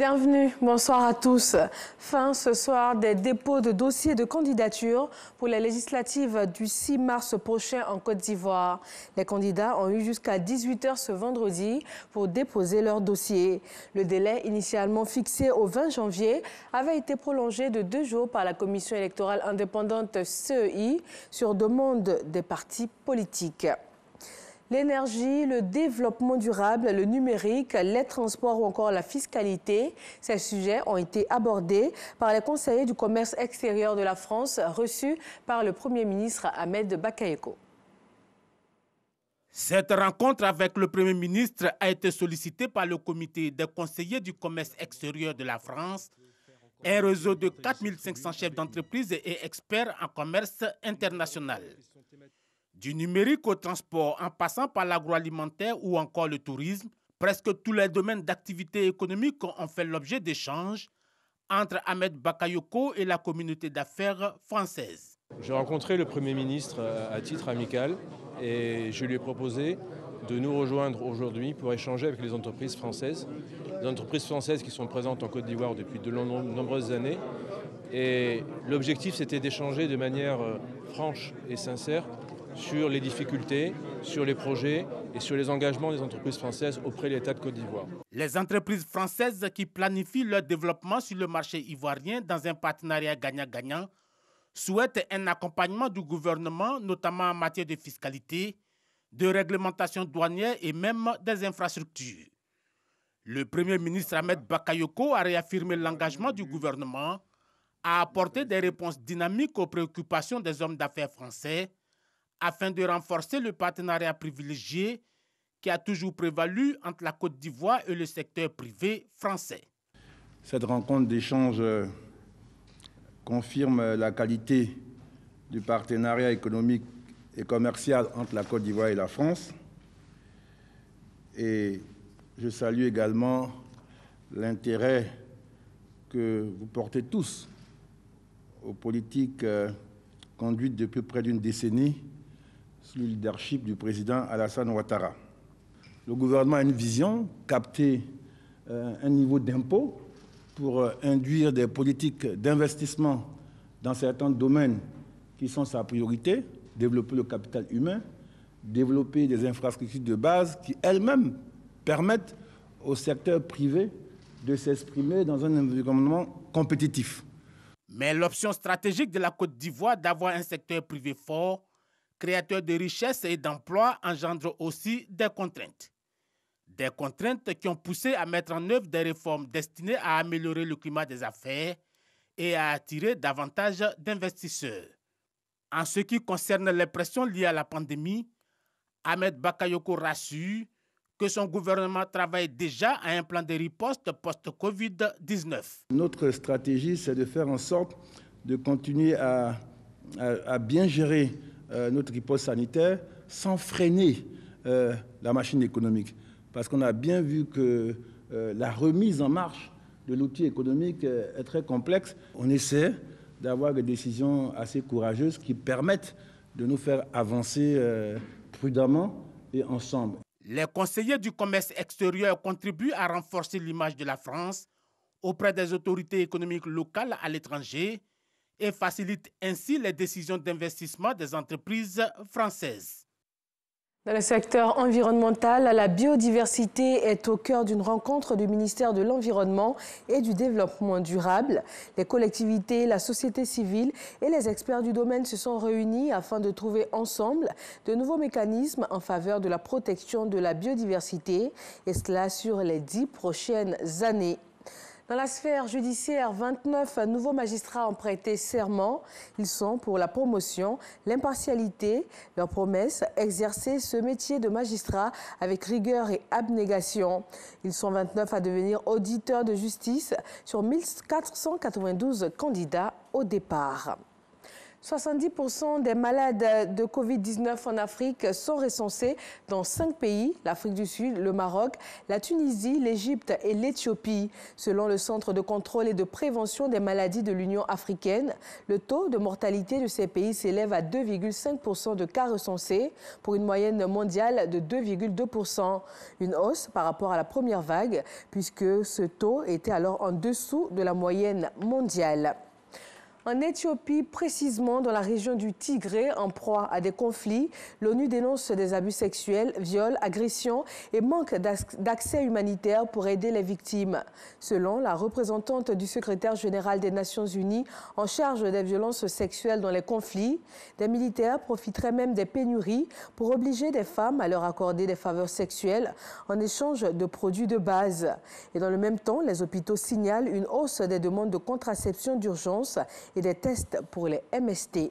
Bienvenue, bonsoir à tous. Fin ce soir des dépôts de dossiers de candidature pour les législatives du 6 mars prochain en Côte d'Ivoire. Les candidats ont eu jusqu'à 18h ce vendredi pour déposer leurs dossier. Le délai initialement fixé au 20 janvier avait été prolongé de deux jours par la Commission électorale indépendante CEI sur demande des partis politiques. L'énergie, le développement durable, le numérique, les transports ou encore la fiscalité, ces sujets ont été abordés par les conseillers du commerce extérieur de la France reçus par le Premier ministre Ahmed Bakayeko. Cette rencontre avec le Premier ministre a été sollicitée par le comité des conseillers du commerce extérieur de la France, un réseau de 4500 chefs d'entreprise et experts en commerce international. Du numérique au transport, en passant par l'agroalimentaire ou encore le tourisme, presque tous les domaines d'activité économique ont fait l'objet d'échanges entre Ahmed Bakayoko et la communauté d'affaires française. J'ai rencontré le Premier ministre euh, à titre amical et je lui ai proposé de nous rejoindre aujourd'hui pour échanger avec les entreprises françaises, Les entreprises françaises qui sont présentes en Côte d'Ivoire depuis de nombreuses années. Et l'objectif, c'était d'échanger de manière euh, franche et sincère sur les difficultés, sur les projets et sur les engagements des entreprises françaises auprès de l'État de Côte d'Ivoire. Les entreprises françaises qui planifient leur développement sur le marché ivoirien dans un partenariat gagnant-gagnant souhaitent un accompagnement du gouvernement, notamment en matière de fiscalité, de réglementation douanière et même des infrastructures. Le Premier ministre Ahmed Bakayoko a réaffirmé l'engagement du gouvernement à apporter des réponses dynamiques aux préoccupations des hommes d'affaires français afin de renforcer le partenariat privilégié qui a toujours prévalu entre la Côte d'Ivoire et le secteur privé français. Cette rencontre d'échange euh, confirme la qualité du partenariat économique et commercial entre la Côte d'Ivoire et la France. Et je salue également l'intérêt que vous portez tous aux politiques euh, conduites depuis près d'une décennie sous le leadership du président Alassane Ouattara. Le gouvernement a une vision, capter euh, un niveau d'impôt pour euh, induire des politiques d'investissement dans certains domaines qui sont sa priorité, développer le capital humain, développer des infrastructures de base qui elles-mêmes permettent au secteur privé de s'exprimer dans un environnement compétitif. Mais l'option stratégique de la Côte d'Ivoire d'avoir un secteur privé fort créateur de richesses et d'emplois, engendre aussi des contraintes. Des contraintes qui ont poussé à mettre en œuvre des réformes destinées à améliorer le climat des affaires et à attirer davantage d'investisseurs. En ce qui concerne les pressions liées à la pandémie, Ahmed Bakayoko rassure que son gouvernement travaille déjà à un plan de riposte post-Covid-19. Notre stratégie, c'est de faire en sorte de continuer à bien gérer euh, notre riposte sanitaire sans freiner euh, la machine économique. Parce qu'on a bien vu que euh, la remise en marche de l'outil économique est très complexe. On essaie d'avoir des décisions assez courageuses qui permettent de nous faire avancer prudemment et ensemble. Les conseillers du commerce extérieur contribuent à renforcer l'image de la France auprès des autorités économiques locales à l'étranger et facilite ainsi les décisions d'investissement des entreprises françaises. Dans le secteur environnemental, la biodiversité est au cœur d'une rencontre du ministère de l'Environnement et du Développement durable. Les collectivités, la société civile et les experts du domaine se sont réunis afin de trouver ensemble de nouveaux mécanismes en faveur de la protection de la biodiversité, et cela sur les dix prochaines années. Dans la sphère judiciaire, 29 nouveaux magistrats ont prêté serment. Ils sont pour la promotion, l'impartialité, leur promesse, exercer ce métier de magistrat avec rigueur et abnégation. Ils sont 29 à devenir auditeurs de justice sur 1492 candidats au départ. 70% des malades de Covid-19 en Afrique sont recensés dans cinq pays, l'Afrique du Sud, le Maroc, la Tunisie, l'Égypte et l'Éthiopie. Selon le Centre de contrôle et de prévention des maladies de l'Union africaine, le taux de mortalité de ces pays s'élève à 2,5% de cas recensés pour une moyenne mondiale de 2,2%. Une hausse par rapport à la première vague puisque ce taux était alors en dessous de la moyenne mondiale. En Éthiopie, précisément dans la région du Tigré, en proie à des conflits, l'ONU dénonce des abus sexuels, viols, agressions et manque d'accès humanitaire pour aider les victimes. Selon la représentante du secrétaire général des Nations Unies en charge des violences sexuelles dans les conflits, des militaires profiteraient même des pénuries pour obliger des femmes à leur accorder des faveurs sexuelles en échange de produits de base. Et dans le même temps, les hôpitaux signalent une hausse des demandes de contraception d'urgence et des tests pour les MST.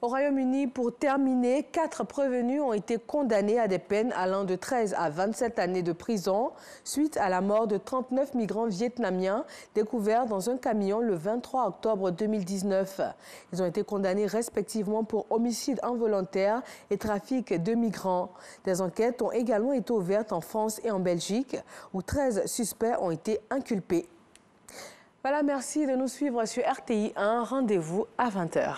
Au Royaume-Uni, pour terminer, quatre prévenus ont été condamnés à des peines allant de 13 à 27 années de prison suite à la mort de 39 migrants vietnamiens découverts dans un camion le 23 octobre 2019. Ils ont été condamnés respectivement pour homicide involontaire et trafic de migrants. Des enquêtes ont également été ouvertes en France et en Belgique, où 13 suspects ont été inculpés. Voilà, merci de nous suivre sur RTI 1. Rendez-vous à 20h.